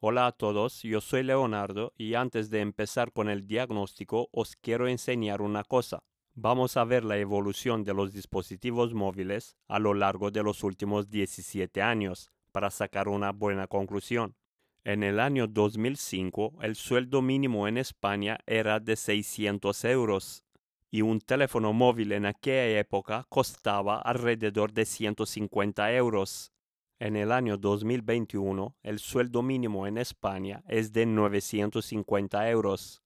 Hola a todos, yo soy Leonardo y antes de empezar con el diagnóstico os quiero enseñar una cosa. Vamos a ver la evolución de los dispositivos móviles a lo largo de los últimos 17 años para sacar una buena conclusión. En el año 2005 el sueldo mínimo en España era de 600 euros y un teléfono móvil en aquella época costaba alrededor de 150 euros. En el año 2021, el sueldo mínimo en España es de 950 euros.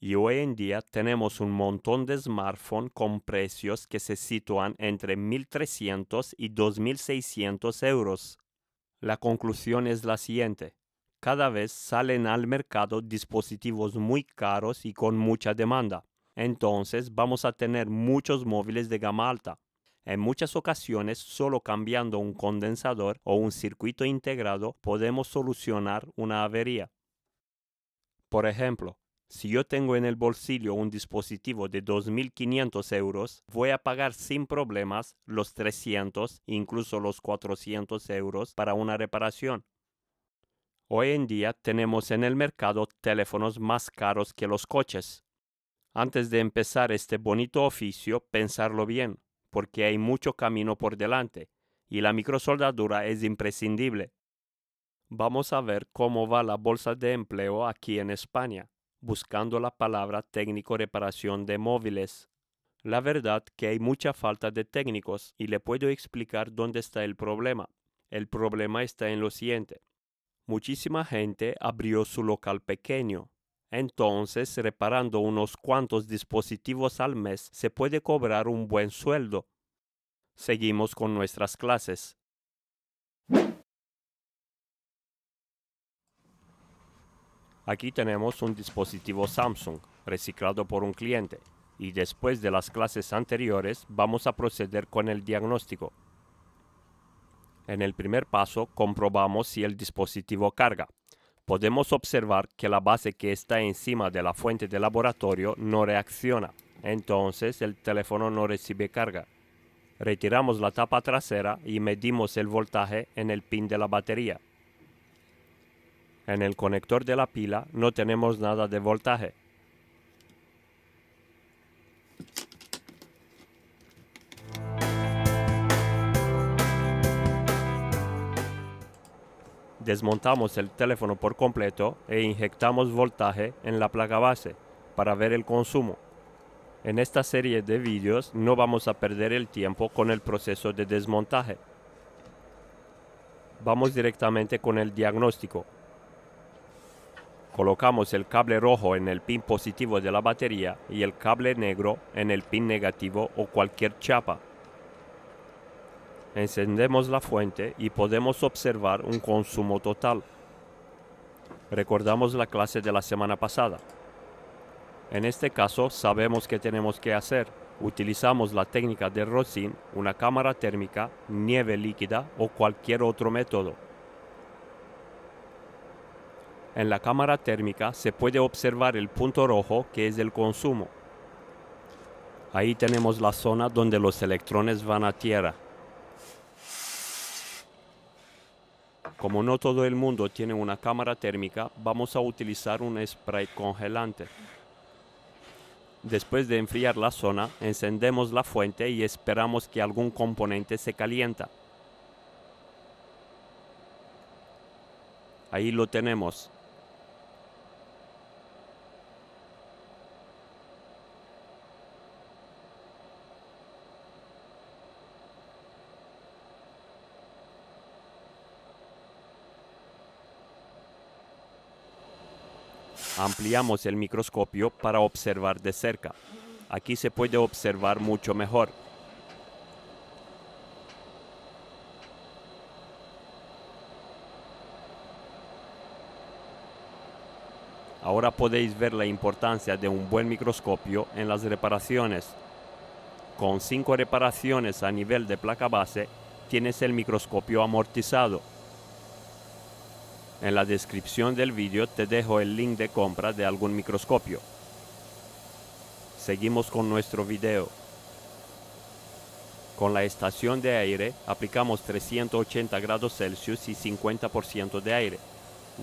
Y hoy en día tenemos un montón de smartphones con precios que se sitúan entre 1.300 y 2.600 euros. La conclusión es la siguiente. Cada vez salen al mercado dispositivos muy caros y con mucha demanda. Entonces vamos a tener muchos móviles de gama alta, en muchas ocasiones, solo cambiando un condensador o un circuito integrado podemos solucionar una avería. Por ejemplo, si yo tengo en el bolsillo un dispositivo de 2.500 euros, voy a pagar sin problemas los 300, incluso los 400 euros para una reparación. Hoy en día tenemos en el mercado teléfonos más caros que los coches. Antes de empezar este bonito oficio, pensarlo bien porque hay mucho camino por delante y la microsoldadura es imprescindible. Vamos a ver cómo va la bolsa de empleo aquí en España, buscando la palabra técnico reparación de móviles. La verdad que hay mucha falta de técnicos y le puedo explicar dónde está el problema. El problema está en lo siguiente. Muchísima gente abrió su local pequeño, entonces, reparando unos cuantos dispositivos al mes, se puede cobrar un buen sueldo. Seguimos con nuestras clases. Aquí tenemos un dispositivo Samsung, reciclado por un cliente, y después de las clases anteriores vamos a proceder con el diagnóstico. En el primer paso comprobamos si el dispositivo carga podemos observar que la base que está encima de la fuente de laboratorio no reacciona, entonces el teléfono no recibe carga. Retiramos la tapa trasera y medimos el voltaje en el pin de la batería. En el conector de la pila no tenemos nada de voltaje, desmontamos el teléfono por completo e inyectamos voltaje en la placa base para ver el consumo. En esta serie de vídeos no vamos a perder el tiempo con el proceso de desmontaje. Vamos directamente con el diagnóstico. Colocamos el cable rojo en el pin positivo de la batería y el cable negro en el pin negativo o cualquier chapa. Encendemos la fuente y podemos observar un consumo total. Recordamos la clase de la semana pasada. En este caso sabemos qué tenemos que hacer. Utilizamos la técnica de rosin, una cámara térmica, nieve líquida o cualquier otro método. En la cámara térmica se puede observar el punto rojo que es el consumo. Ahí tenemos la zona donde los electrones van a tierra, Como no todo el mundo tiene una cámara térmica, vamos a utilizar un spray congelante. Después de enfriar la zona, encendemos la fuente y esperamos que algún componente se calienta. Ahí lo tenemos, Ampliamos el microscopio para observar de cerca. Aquí se puede observar mucho mejor. Ahora podéis ver la importancia de un buen microscopio en las reparaciones. Con cinco reparaciones a nivel de placa base, tienes el microscopio amortizado. En la descripción del vídeo te dejo el link de compra de algún microscopio. Seguimos con nuestro video. Con la estación de aire aplicamos 380 grados Celsius y 50% de aire.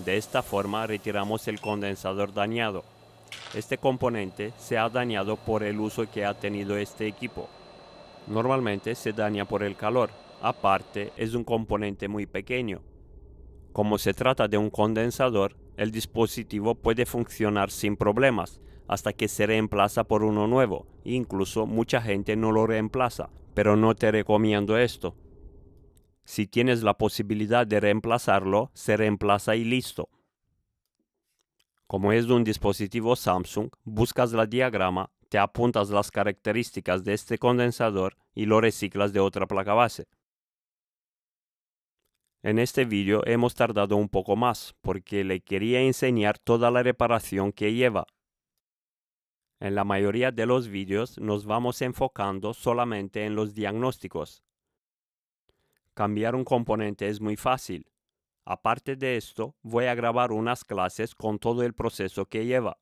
De esta forma retiramos el condensador dañado. Este componente se ha dañado por el uso que ha tenido este equipo. Normalmente se daña por el calor, aparte es un componente muy pequeño, como se trata de un condensador, el dispositivo puede funcionar sin problemas hasta que se reemplaza por uno nuevo. Incluso mucha gente no lo reemplaza, pero no te recomiendo esto. Si tienes la posibilidad de reemplazarlo, se reemplaza y listo. Como es un dispositivo Samsung, buscas la diagrama, te apuntas las características de este condensador y lo reciclas de otra placa base. En este vídeo hemos tardado un poco más porque le quería enseñar toda la reparación que lleva. En la mayoría de los vídeos nos vamos enfocando solamente en los diagnósticos. Cambiar un componente es muy fácil. Aparte de esto, voy a grabar unas clases con todo el proceso que lleva.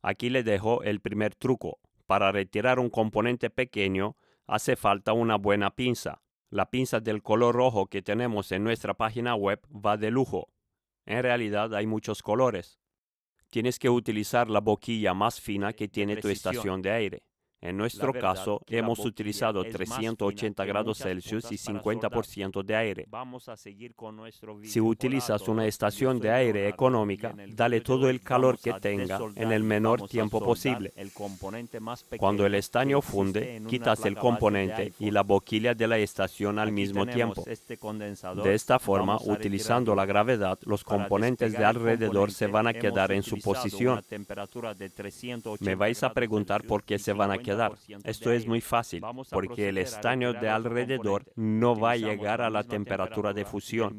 Aquí le dejo el primer truco. Para retirar un componente pequeño hace falta una buena pinza, la pinza del color rojo que tenemos en nuestra página web va de lujo. En realidad hay muchos colores. Tienes que utilizar la boquilla más fina que tiene tu estación de aire. En nuestro caso, hemos utilizado 380 grados Celsius y 50% de aire. Si utilizas una estación de aire económica, dale todo el calor que tenga en el menor tiempo posible. Cuando el estaño funde, quitas el componente y la boquilla de la estación al mismo tiempo. Este de esta forma, utilizando la gravedad, los componentes de alrededor se van a quedar en su posición. Me vais a preguntar por qué se van a quedar esto es muy fácil, porque el estaño de alrededor no va a llegar a la temperatura de fusión.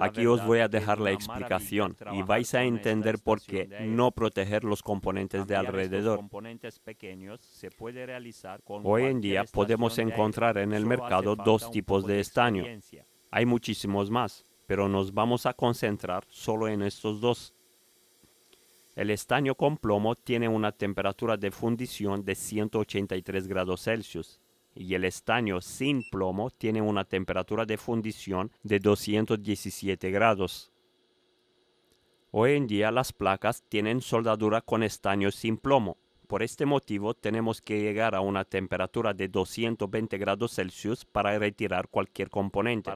Aquí os voy a dejar la explicación y vais a entender por qué no proteger los componentes de alrededor. Hoy en día podemos encontrar en el mercado dos tipos de estaño. Hay muchísimos más, pero nos vamos a concentrar solo en estos dos. El estaño con plomo tiene una temperatura de fundición de 183 grados Celsius y el estaño sin plomo tiene una temperatura de fundición de 217 grados. Hoy en día las placas tienen soldadura con estaño sin plomo. Por este motivo tenemos que llegar a una temperatura de 220 grados Celsius para retirar cualquier componente.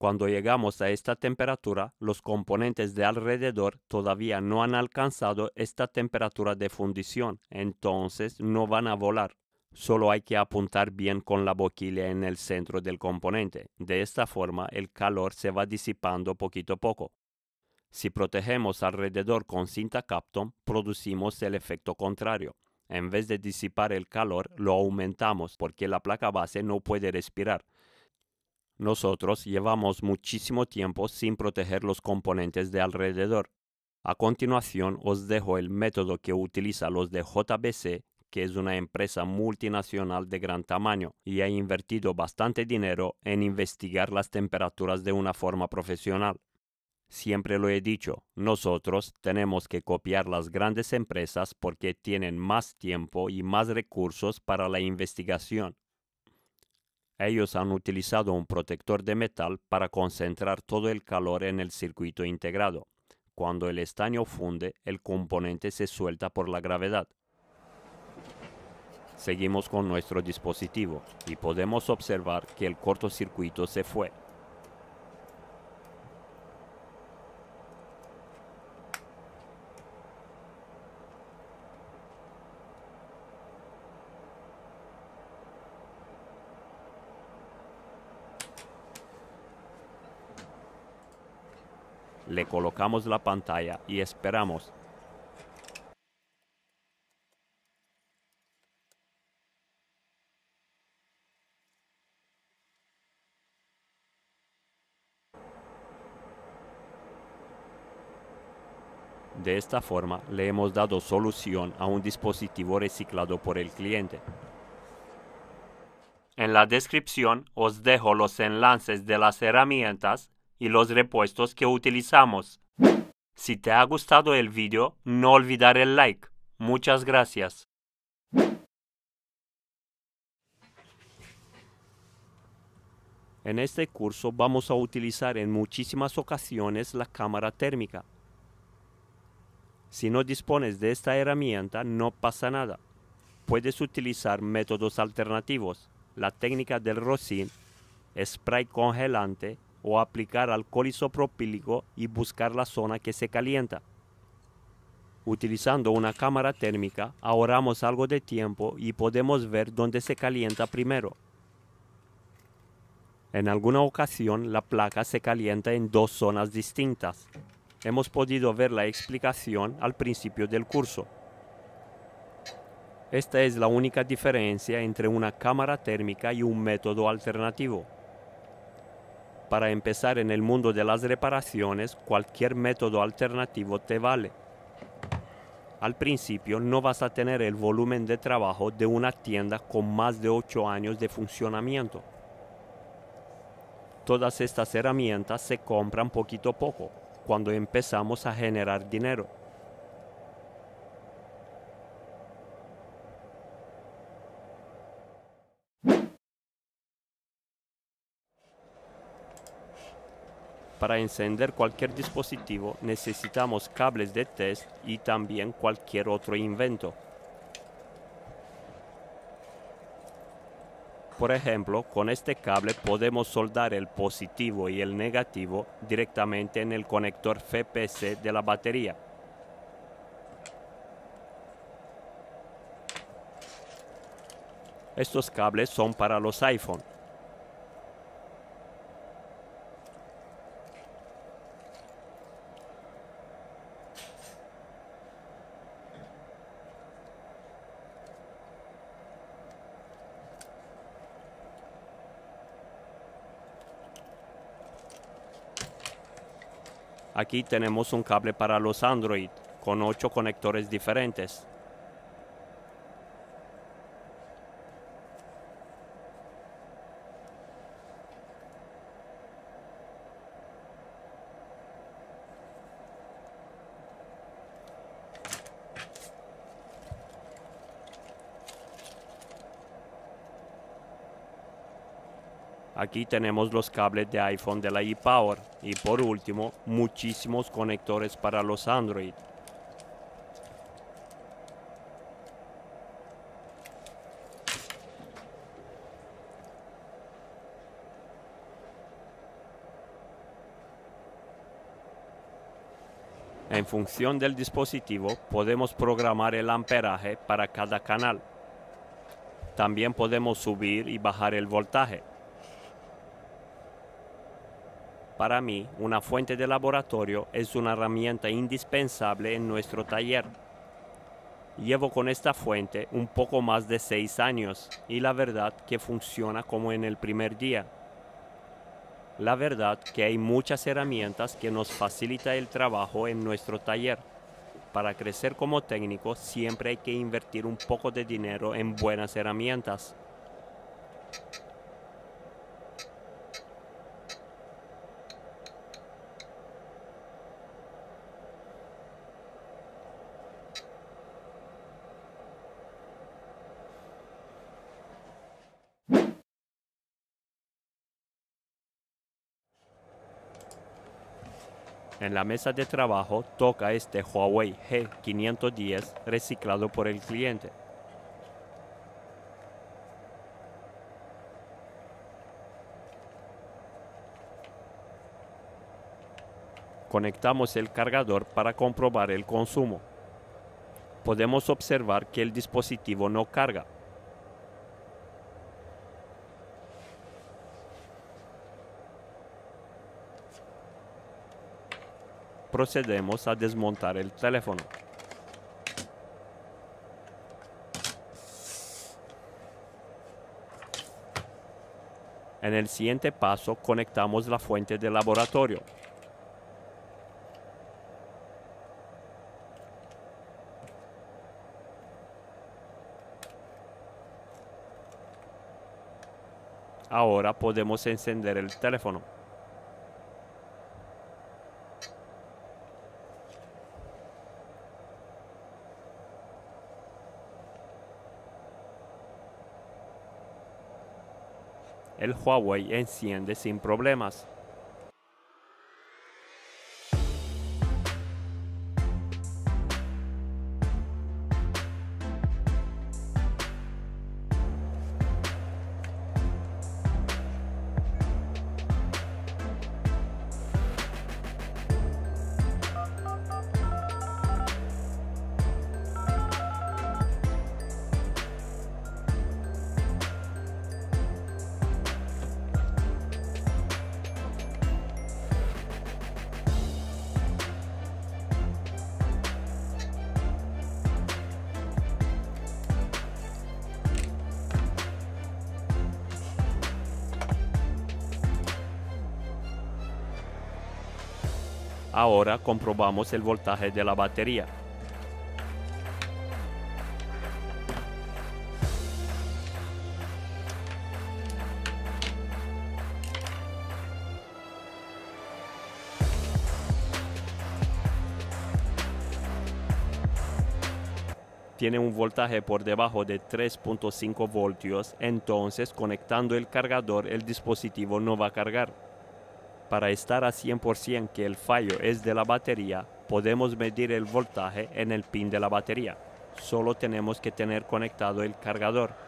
Cuando llegamos a esta temperatura, los componentes de alrededor todavía no han alcanzado esta temperatura de fundición, entonces no van a volar. Solo hay que apuntar bien con la boquilla en el centro del componente. De esta forma el calor se va disipando poquito a poco. Si protegemos alrededor con cinta capton, producimos el efecto contrario. En vez de disipar el calor, lo aumentamos porque la placa base no puede respirar nosotros llevamos muchísimo tiempo sin proteger los componentes de alrededor. A continuación os dejo el método que utiliza los de JBC, que es una empresa multinacional de gran tamaño y ha invertido bastante dinero en investigar las temperaturas de una forma profesional. Siempre lo he dicho, nosotros tenemos que copiar las grandes empresas porque tienen más tiempo y más recursos para la investigación ellos han utilizado un protector de metal para concentrar todo el calor en el circuito integrado. Cuando el estaño funde, el componente se suelta por la gravedad. Seguimos con nuestro dispositivo y podemos observar que el cortocircuito se fue. colocamos la pantalla y esperamos. De esta forma le hemos dado solución a un dispositivo reciclado por el cliente. En la descripción os dejo los enlaces de las herramientas y los repuestos que utilizamos. Si te ha gustado el video, no olvidar el like. Muchas gracias. En este curso vamos a utilizar en muchísimas ocasiones la cámara térmica. Si no dispones de esta herramienta no pasa nada. Puedes utilizar métodos alternativos, la técnica del rosin, spray congelante o aplicar alcohol isopropílico y buscar la zona que se calienta. Utilizando una cámara térmica ahorramos algo de tiempo y podemos ver dónde se calienta primero. En alguna ocasión la placa se calienta en dos zonas distintas. Hemos podido ver la explicación al principio del curso. Esta es la única diferencia entre una cámara térmica y un método alternativo. Para empezar en el mundo de las reparaciones, cualquier método alternativo te vale. Al principio no vas a tener el volumen de trabajo de una tienda con más de 8 años de funcionamiento. Todas estas herramientas se compran poquito a poco, cuando empezamos a generar dinero. Para encender cualquier dispositivo necesitamos cables de test y también cualquier otro invento. Por ejemplo, con este cable podemos soldar el positivo y el negativo directamente en el conector FPC de la batería. Estos cables son para los iPhone. Aquí tenemos un cable para los Android con ocho conectores diferentes. Aquí tenemos los cables de iPhone de la ePower y por último muchísimos conectores para los Android. En función del dispositivo podemos programar el amperaje para cada canal. También podemos subir y bajar el voltaje. Para mí, una fuente de laboratorio es una herramienta indispensable en nuestro taller. Llevo con esta fuente un poco más de seis años y la verdad que funciona como en el primer día. La verdad que hay muchas herramientas que nos facilita el trabajo en nuestro taller. Para crecer como técnico siempre hay que invertir un poco de dinero en buenas herramientas. En la mesa de trabajo toca este Huawei G510 reciclado por el cliente. Conectamos el cargador para comprobar el consumo. Podemos observar que el dispositivo no carga, procedemos a desmontar el teléfono. En el siguiente paso conectamos la fuente de laboratorio. Ahora podemos encender el teléfono. el Huawei enciende sin problemas. Ahora comprobamos el voltaje de la batería. tiene un voltaje por debajo de 3.5 voltios, entonces conectando el cargador el dispositivo no va a cargar para estar a 100% que el fallo es de la batería, podemos medir el voltaje en el pin de la batería. Solo tenemos que tener conectado el cargador